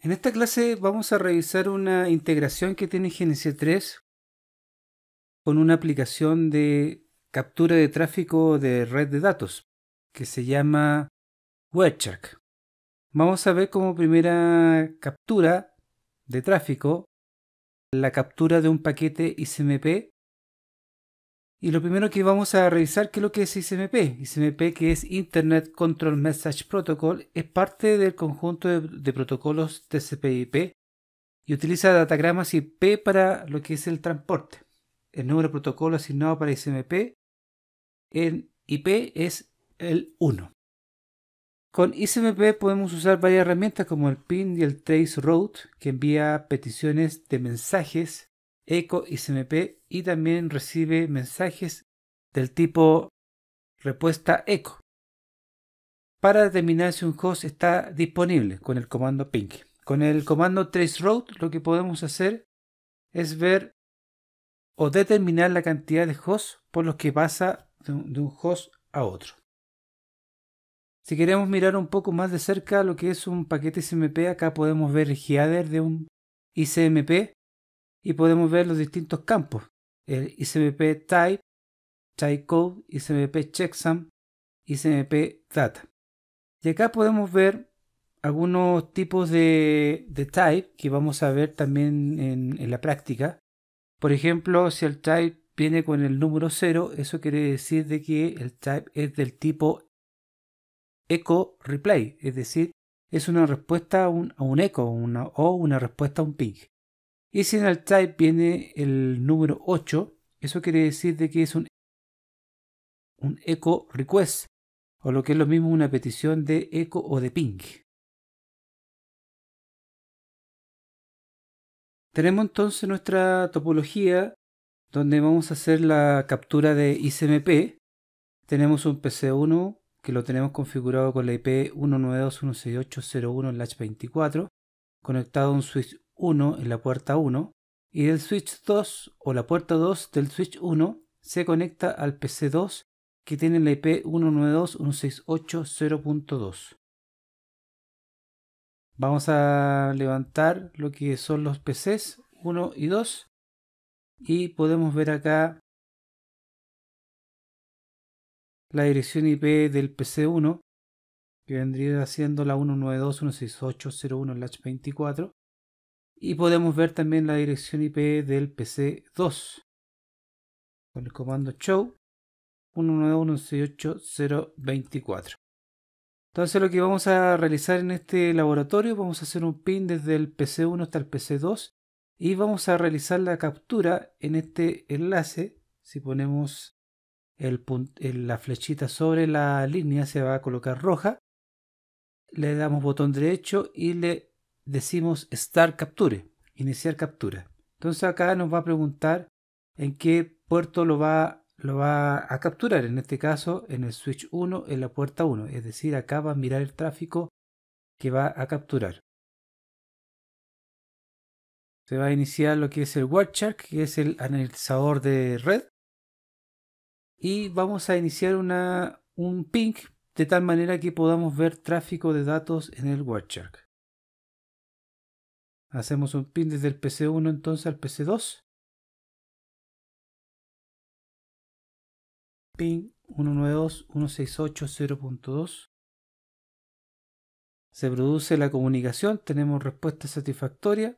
En esta clase vamos a revisar una integración que tiene gnc 3 con una aplicación de captura de tráfico de red de datos que se llama WebCheck. Vamos a ver como primera captura de tráfico la captura de un paquete ICMP y lo primero que vamos a revisar, ¿qué es lo que es ICMP? ICMP, que es Internet Control Message Protocol, es parte del conjunto de, protocolos TCP/IP y utiliza datagramas IP para lo que es el transporte. El número de protocolo asignado para ICMP en IP es el 1. Con ICMP podemos usar varias herramientas como el PIN y el Trace Route, que envía peticiones de mensajes Echo icmp y también recibe mensajes del tipo respuesta Echo para determinar si un host está disponible con el comando ping. Con el comando traceroute lo que podemos hacer es ver o determinar la cantidad de hosts por los que pasa de un host a otro. Si queremos mirar un poco más de cerca lo que es un paquete ICMP, acá podemos ver el header de un ICMP y podemos ver los distintos campos. El ICMP Type, Type Code, ICMP Checksum, ICMP Data. Y acá podemos ver algunos tipos de, type que vamos a ver también en, la práctica. Por ejemplo, si el type viene con el número 0, eso quiere decir de que el type es del tipo echo replay, es decir, es una respuesta a un, a eco o una respuesta a un ping. Y si en el type viene el número 8, eso quiere decir de que es un, un echo request, o lo que es lo mismo una petición de echo o de ping. Tenemos entonces nuestra topología donde vamos a hacer la captura de ICMP. Tenemos un PC1 que lo tenemos configurado con la IP 192.168.0.1/24 conectado a un switch 1 en la puerta 1 y del switch 2 o la puerta 2 del switch 1 se conecta al PC 2 que tiene la IP 192.168.0.2. Vamos a levantar lo que son los PCs 1 y 2 y podemos ver acá la dirección IP del PC 1 que vendría siendo la 192.168.0.1/24 y podemos ver también la dirección IP del PC2 con el comando show 19168.024. entonces lo que vamos a realizar en este laboratorio vamos a hacer un pin desde el PC1 hasta el PC2 y vamos a realizar la captura en este enlace si ponemos el la flechita sobre la línea se va a colocar roja le damos botón derecho y le decimos start capture, iniciar captura. Entonces acá nos va a preguntar en qué puerto lo va, a capturar. En este caso en el switch 1, en la puerta 1. Es decir, acá va a mirar el tráfico que va a capturar. Se va a iniciar lo que es el WordChark, que es el analizador de red. Y vamos a iniciar un ping de tal manera que podamos ver tráfico de datos en el Workshark. Hacemos un pin desde el PC1 entonces al PC2. Pin 192.168.0.2. Se produce la comunicación, tenemos respuesta satisfactoria.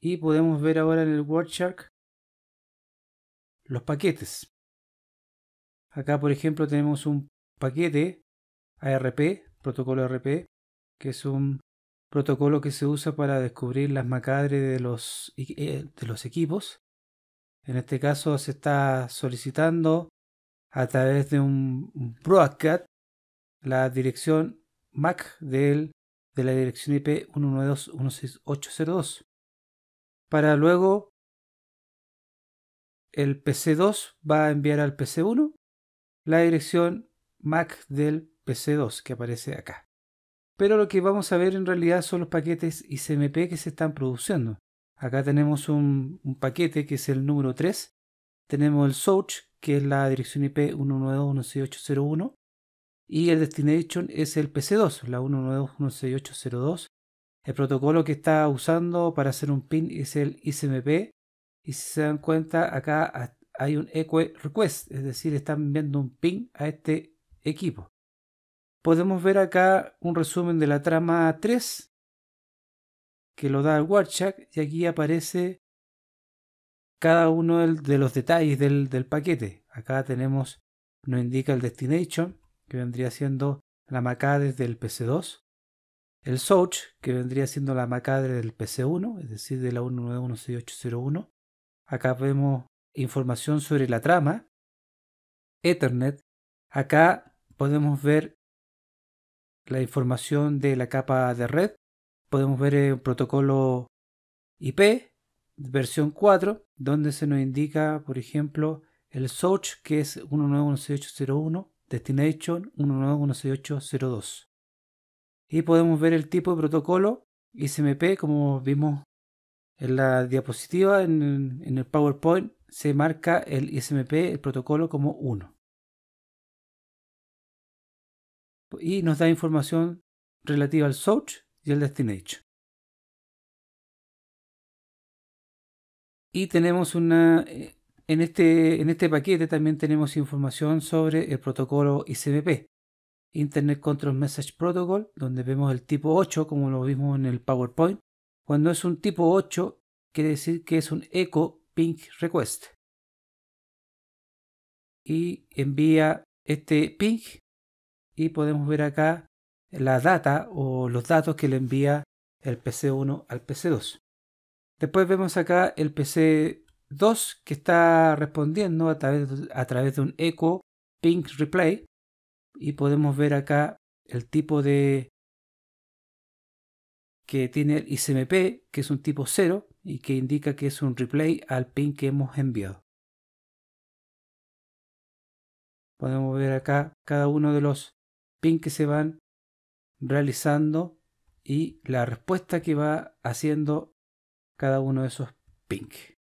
Y podemos ver ahora en el WordShark los paquetes. Acá, por ejemplo, tenemos un paquete ARP, protocolo ARP, que es un protocolo que se usa para descubrir las macadres de los, eh, de los equipos. En este caso se está solicitando a través de un broadcast la dirección MAC de la dirección IP 192.16802 para luego el PC2 va a enviar al PC1 la dirección MAC del PC2 que aparece acá. Pero lo que vamos a ver en realidad son los paquetes ICMP que se están produciendo. Acá tenemos un, paquete que es el número 3. Tenemos el source que es la dirección IP 192.168.01. Y el destination es el PC2, la 192.168.02. El protocolo que está usando para hacer un pin es el ICMP. Y si se dan cuenta, acá hay un EQ request, es decir, están enviando un pin a este equipo podemos ver acá un resumen de la trama 3 que lo da el Warchak y aquí aparece cada uno de los detalles del, del, paquete. Acá tenemos, nos indica el Destination, que vendría siendo la macade del PC2, el Search, que vendría siendo la macadre del PC1, es decir, de la 1916801. Acá vemos información sobre la trama, Ethernet. Acá podemos ver la información de la capa de red. Podemos ver el eh, protocolo IP, versión 4, donde se nos indica, por ejemplo, el source que es 1.9.16.801, Destination 1916802. Y podemos ver el tipo de protocolo ICMP, como vimos en la diapositiva, en, el PowerPoint, se marca el ICMP, el protocolo, como 1. y nos da información relativa al search y al destination. Y tenemos una eh, en este, en este paquete también tenemos información sobre el protocolo ICMP, Internet Control Message Protocol, donde vemos el tipo 8, como lo vimos en el PowerPoint. Cuando es un tipo 8, quiere decir que es un echo ping request. Y envía este ping y podemos ver acá la data o los datos que le envía el PC1 al PC2. Después vemos acá el PC2 que está respondiendo a través, a través de un echo ping replay y podemos ver acá el tipo de que tiene el ICMP, que es un tipo 0 y que indica que es un replay al ping que hemos enviado. Podemos ver acá cada uno de los pin que se van realizando y la respuesta que va haciendo cada uno de esos pink.